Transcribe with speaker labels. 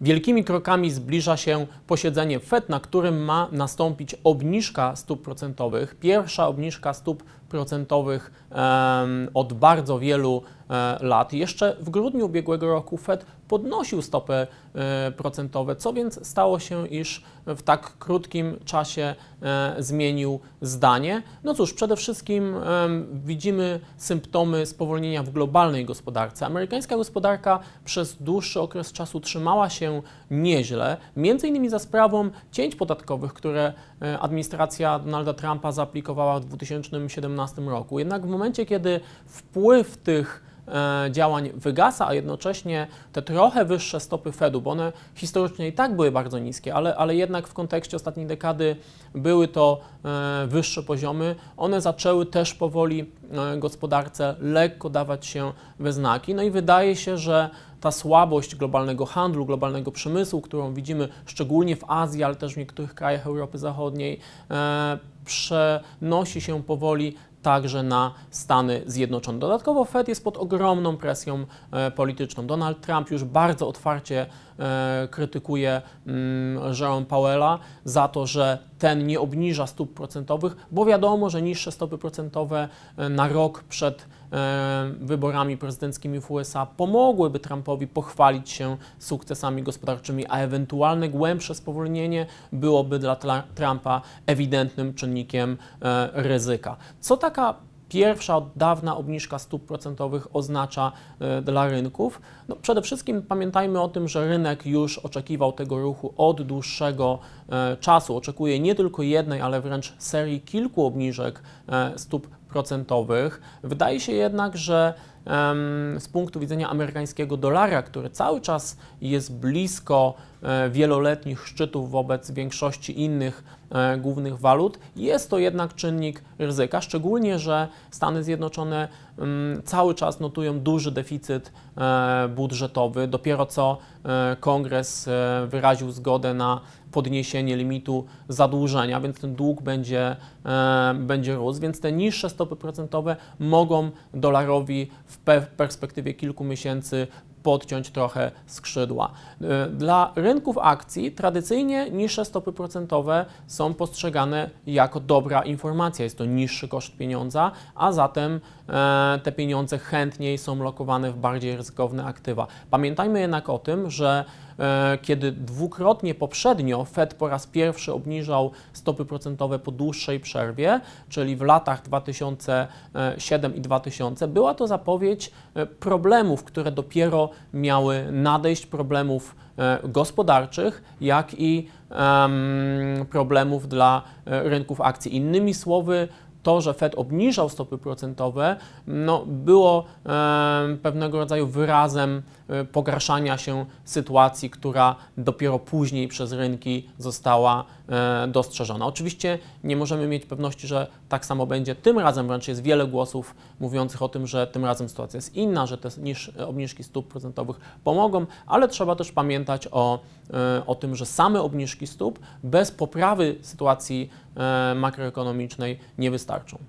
Speaker 1: Wielkimi krokami zbliża się posiedzenie FED, na którym ma nastąpić obniżka stóp procentowych. Pierwsza obniżka stóp procentowych od bardzo wielu E, lat. Jeszcze w grudniu ubiegłego roku Fed podnosił stopy e, procentowe, co więc stało się, iż w tak krótkim czasie e, zmienił zdanie. No cóż, przede wszystkim widzimy symptomy spowolnienia w globalnej gospodarce. Amerykańska gospodarka przez dłuższy okres czasu trzymała się nieźle, między innymi za sprawą cięć podatkowych, które administracja Donalda Trumpa zaaplikowała w 2017 roku. Jednak w momencie, kiedy wpływ tych E, działań wygasa, a jednocześnie te trochę wyższe stopy Fedu, bo one historycznie i tak były bardzo niskie, ale, ale jednak w kontekście ostatniej dekady były to e, wyższe poziomy, one zaczęły też powoli e, gospodarce lekko dawać się we znaki. No i wydaje się, że ta słabość globalnego handlu, globalnego przemysłu, którą widzimy szczególnie w Azji, ale też w niektórych krajach Europy Zachodniej, przenosi się powoli także na Stany Zjednoczone. Dodatkowo Fed jest pod ogromną presją e, polityczną. Donald Trump już bardzo otwarcie e, krytykuje mm, Jerome Powella za to, że ten nie obniża stóp procentowych, bo wiadomo, że niższe stopy procentowe e, na rok przed e, wyborami prezydenckimi w USA pomogłyby Trumpowi pochwalić się sukcesami gospodarczymi, a ewentualne głębsze spowolnienie byłoby dla Trumpa ewidentnym czynnikiem e, ryzyka. Co taka pierwsza od dawna obniżka stóp procentowych oznacza e, dla rynków? No, przede wszystkim pamiętajmy o tym, że rynek już oczekiwał tego ruchu od dłuższego e, czasu. Oczekuje nie tylko jednej, ale wręcz serii kilku obniżek e, stóp procentowych. Wydaje się jednak, że z punktu widzenia amerykańskiego dolara, który cały czas jest blisko E, wieloletnich szczytów wobec większości innych e, głównych walut, jest to jednak czynnik ryzyka, szczególnie, że Stany Zjednoczone mm, cały czas notują duży deficyt e, budżetowy. Dopiero co kongres wyraził zgodę na podniesienie limitu zadłużenia, więc ten dług będzie, będzie rósł, więc te niższe stopy procentowe mogą dolarowi w perspektywie kilku miesięcy podciąć trochę skrzydła. Y, dla rynków akcji tradycyjnie niższe stopy procentowe są postrzegane jako dobra informacja. Jest to niższy koszt pieniądza, a zatem e, te pieniądze chętniej są lokowane w bardziej ryzykowne aktywa. Pamiętajmy jednak o tym, że e, kiedy dwukrotnie poprzednio Fed po raz pierwszy obniżał stopy procentowe po dłuższej przerwie, czyli w latach 2007 i 2000, była to zapowiedź e, problemów, które dopiero miały nadejść problemów e, gospodarczych, jak i problemów dla e, rynków akcji. Innymi słowy, to, że Fed obniżał stopy procentowe, no, było e, pewnego rodzaju wyrazem e, pogarszania się sytuacji, która dopiero później przez rynki została e, dostrzeżona. Oczywiście nie możemy mieć pewności, że tak samo będzie tym razem, wręcz jest wiele głosów mówiących o tym, że tym razem sytuacja jest inna, że te niż, e, obniżki stóp procentowych pomogą, ale trzeba też pamiętać o, e, o tym, że same obniżki stóp bez poprawy sytuacji E, makroekonomicznej nie wystarczą.